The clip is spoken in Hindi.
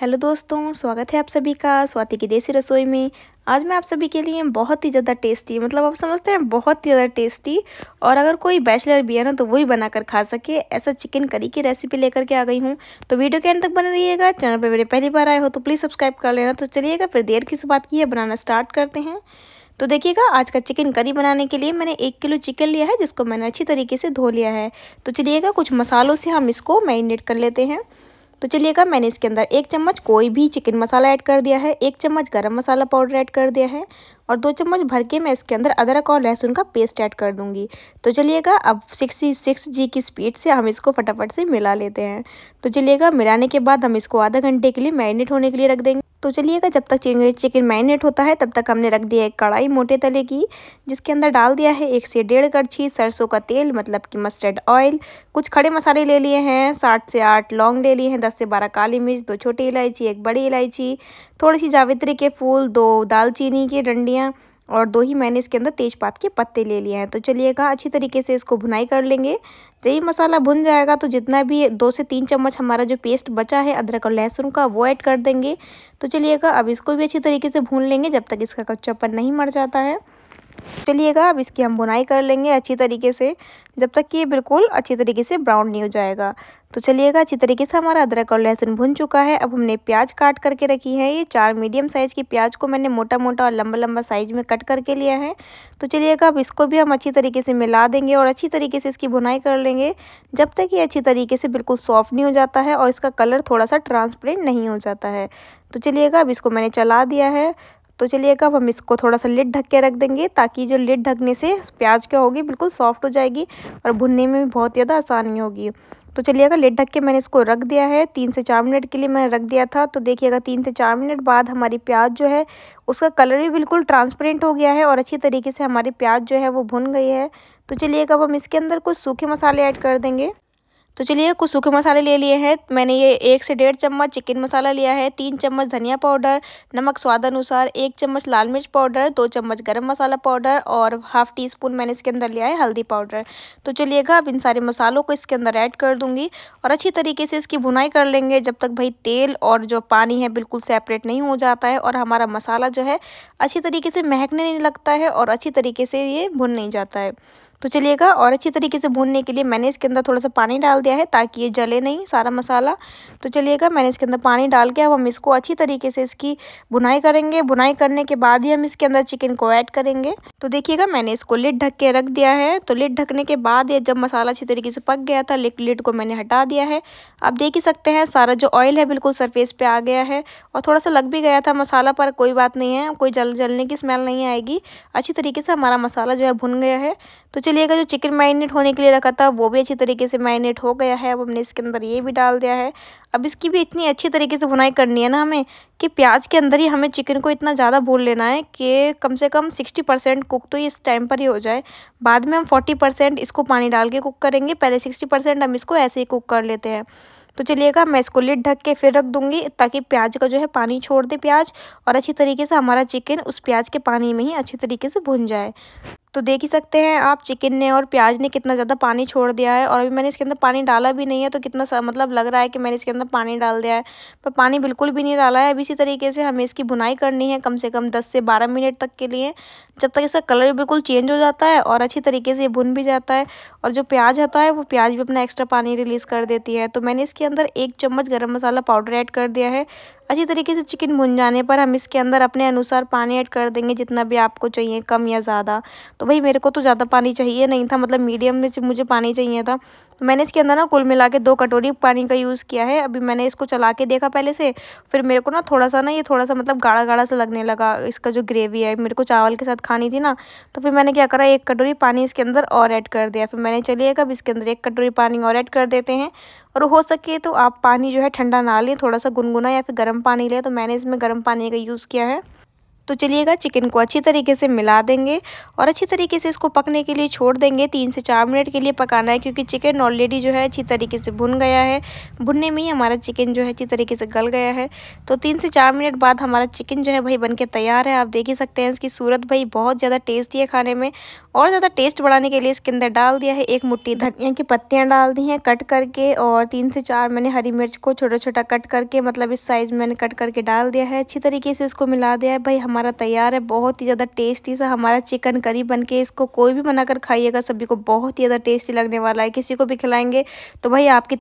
हेलो दोस्तों स्वागत है आप सभी का स्वाति की देसी रसोई में आज मैं आप सभी के लिए बहुत ही ज़्यादा टेस्टी मतलब आप समझते हैं बहुत ही ज़्यादा टेस्टी और अगर कोई बैचलर भी है ना तो वही बनाकर खा सके ऐसा चिकन करी की रेसिपी लेकर के आ गई हूँ तो वीडियो के अंत तक बने रहिएगा चैनल पर मेरे पहली बार आए हो तो प्लीज़ सब्सक्राइब कर लेना तो चलिएगा फिर देर किस बात की है बनाना स्टार्ट करते हैं तो देखिएगा आज का चिकन करी बनाने के लिए मैंने एक किलो चिकन लिया है जिसको मैंने अच्छी तरीके से धो लिया है तो चलिएगा कुछ मसालों से हम इसको मैरिनेट कर लेते हैं तो चलिएगा मैंने इसके अंदर एक चम्मच कोई भी चिकन मसाला ऐड कर दिया है एक चम्मच गरम मसाला पाउडर ऐड कर दिया है और दो चम्मच भर के मैं इसके अंदर अदरक और लहसुन का पेस्ट ऐड कर दूंगी तो चलिएगा अब सिक्सटी सिक्स जी की स्पीड से हम इसको फटाफट से मिला लेते हैं तो चलिएगा मिलाने के बाद हम इसको आधा घंटे के लिए मैरिनेट होने के लिए रख देंगे तो चलिएगा जब तक चिकन मैरिनेट होता है तब तक हमने रख दिया है कढ़ाई मोटे तले की जिसके अंदर डाल दिया है एक से डेढ़ कड़छी सरसों का तेल मतलब कि मस्टर्ड ऑयल कुछ खड़े मसाले ले लिए हैं साठ से आठ लौंग ले लिए हैं दस से बारह काली मिर्च दो छोटी इलायची एक बड़ी इलायची थोड़ी सी जावित्री के फूल दो दालचीनी की डंडियाँ धनिया और दो ही मैंने इसके अंदर तेज़पात के पत्ते ले लिए हैं तो चलिएगा अच्छी तरीके से इसको भुनाई कर लेंगे जब ये मसाला भुन जाएगा तो जितना भी दो से तीन चम्मच हमारा जो पेस्ट बचा है अदरक और लहसुन का वो ऐड कर देंगे तो चलिएगा अब इसको भी अच्छी तरीके से भून लेंगे जब तक इसका कच्चापन नहीं मर जाता है चलिएगा अब इसकी हम बुनाई कर लेंगे अच्छी तरीके से जब तक कि ये बिल्कुल अच्छी तरीके से ब्राउन नहीं हो जाएगा तो चलिएगा अच्छी तरीके से हमारा अदरक और लहसुन भुन चुका है अब हमने प्याज काट करके रखी है ये चार मीडियम साइज़ की प्याज को मैंने मोटा मोटा और लंबा लंबा साइज में कट करके लिया है तो चलिएगा अब इसको भी हम अच्छी तरीके से मिला देंगे और अच्छी तरीके से इसकी भुनाई कर लेंगे जब तक ये अच्छी तरीके से बिल्कुल सॉफ्ट नहीं हो जाता है और इसका कलर थोड़ा सा ट्रांसपेरेंट नहीं हो जाता है तो चलिएगा अब इसको मैंने चला दिया है तो चलिएगा अब हम इसको थोड़ा सा लिड ढक के रख देंगे ताकि जो लिड ढकने से प्याज क्या होगी बिल्कुल सॉफ्ट हो जाएगी और भुनने में भी बहुत ज़्यादा आसानी होगी तो चलिएगा लेट ढक के मैंने इसको रख दिया है तीन से चार मिनट के लिए मैंने रख दिया था तो देखिएगा तीन से चार मिनट बाद हमारी प्याज जो है उसका कलर भी बिल्कुल ट्रांसपेरेंट हो गया है और अच्छी तरीके से हमारी प्याज जो है वो भुन गई है तो चलिएगा अब हम इसके अंदर कुछ सूखे मसाले ऐड कर देंगे तो चलिए कुछ सूखे मसाले ले लिए हैं मैंने ये एक से डेढ़ चम्मच चिकन मसाला लिया है तीन चम्मच धनिया पाउडर नमक स्वाद अनुसार एक चम्मच लाल मिर्च पाउडर दो चम्मच गरम मसाला पाउडर और हाफ़ टी स्पून मैंने इसके अंदर लिया है हल्दी पाउडर तो चलिएगा अब इन सारे मसालों को इसके अंदर ऐड कर दूँगी और अच्छी तरीके से इसकी भुनाई कर लेंगे जब तक भाई तेल और जो पानी है बिल्कुल सेपरेट नहीं हो जाता है और हमारा मसाला जो है अच्छी तरीके से महकने नहीं लगता है और अच्छी तरीके से ये भुन नहीं जाता है तो चलिएगा और अच्छी तरीके से भूनने के लिए मैंने इसके अंदर थोड़ा सा पानी डाल दिया है ताकि ये जले नहीं सारा मसाला तो चलिएगा मैंने इसके अंदर पानी डाल के अब हम इसको अच्छी तरीके से इसकी बुनाई करेंगे बुनाई करने के बाद ही हम इसके अंदर चिकन को ऐड करेंगे तो देखिएगा मैंने इसको लिड ढक के रख दिया है तो लिड ढकने के बाद ये जब मसाला अच्छी तरीके से पक गया था लिड को मैंने हटा दिया है आप देख ही सकते हैं सारा जो ऑयल है बिल्कुल सरफेस पर आ गया है और थोड़ा सा लग भी गया था मसाला पर कोई बात नहीं है कोई जल जलने की स्मेल नहीं आएगी अच्छी तरीके से हमारा मसाला जो है भुन गया है तो चलिएगा जो चिकन मैरिनेट होने के लिए रखा था वो भी अच्छी तरीके से मैरिनेट हो गया है अब हमने इसके अंदर ये भी डाल दिया है अब इसकी भी इतनी अच्छी तरीके से भुनाई करनी है ना हमें कि प्याज के अंदर ही हमें चिकन को इतना ज़्यादा भून लेना है कि कम से कम सिक्सटी परसेंट कुक तो इस टाइम पर ही हो जाए बाद में हम फोर्टी परसेंट इसको पानी डाल के कुक करेंगे पहले सिक्सटी परसेंट हम इसको ऐसे ही कुक कर लेते हैं तो चलिएगा मैं इसको लिड ढक के फिर रख दूँगी ताकि प्याज का जो है पानी छोड़ दे प्याज और अच्छी तरीके से हमारा चिकन उस प्याज के पानी में ही अच्छी तरीके से भुन जाए तो देख ही सकते हैं आप चिकन ने और प्याज ने कितना ज़्यादा पानी छोड़ दिया है और अभी मैंने इसके अंदर पानी डाला भी नहीं है तो कितना सा, मतलब लग रहा है कि मैंने इसके अंदर पानी डाल दिया है पर पानी बिल्कुल भी नहीं डाला है अब इसी तरीके से हमें इसकी बुनाई करनी है कम से कम दस से बारह मिनट तक के लिए जब तक इसका कलर बिल्कुल चेंज हो जाता है और अच्छी तरीके से ये भुन भी जाता है और जो प्याज होता है वो प्याज भी अपना एक्स्ट्रा पानी रिलीज़ कर देती है तो मैंने इसके अंदर एक चम्मच गर्म मसाला पाउडर ऐड कर दिया है अच्छी तरीके से चिकन भुन जाने पर हम इसके अंदर अपने अनुसार पानी ऐड कर देंगे जितना भी आपको चाहिए कम या ज़्यादा तो भाई मेरे को तो ज़्यादा पानी चाहिए नहीं था मतलब मीडियम में मुझे पानी चाहिए था तो मैंने इसके अंदर ना कुल मिला के दो कटोरी पानी का यूज़ किया है अभी मैंने इसको चला के देखा पहले से फिर मेरे को ना थोड़ा सा ना ये थोड़ा सा मतलब गाढ़ा गाढ़ा सा लगने लगा इसका जो ग्रेवी है मेरे को चावल के साथ खानी थी ना तो फिर मैंने क्या करा एक कटोरी पानी इसके अंदर और ऐड कर दिया फिर मैंने चलिएगा अब इसके अंदर एक कटोरी पानी और ऐड कर देते हैं और हो सके तो आप पानी जो है ठंडा ना लें थोड़ा सा गुनगुना या फिर गर्म पानी लें तो मैंने इसमें गर्म पानी का यूज़ किया है तो चलिएगा चिकन को अच्छी तरीके से मिला देंगे और अच्छी तरीके से इसको पकने के लिए छोड़ देंगे तीन से चार मिनट के लिए पकाना है क्योंकि चिकन ऑलरेडी जो है अच्छी तरीके से भुन गया है भुनने में ही हमारा चिकन जो है अच्छी तरीके से गल गया है तो तीन से चार मिनट बाद हमारा चिकन जो है भाई बन तैयार है आप देख ही सकते हैं इसकी सूरत भाई बहुत ज़्यादा टेस्टी है खाने में और ज़्यादा टेस्ट बढ़ाने के लिए इसके अंदर डाल दिया है एक मुट्ठी धनिया की पत्तियाँ डाल दी हैं कट करके और तीन से चार मैंने हरी मिर्च को छोटा छोटा कट करके मतलब इस साइज़ मैंने कट करके डाल दिया है अच्छी तरीके से इसको मिला दिया है भाई हमारे हमारा तैयार है बहुत ही ज़्यादा टेस्टी सा हमारा चिकन करी बन के इसको कोई भी बनाकर खाइएगा सभी को बहुत ही ज़्यादा टेस्टी लगने वाला है किसी को भी खिलाएंगे तो भाई आपकी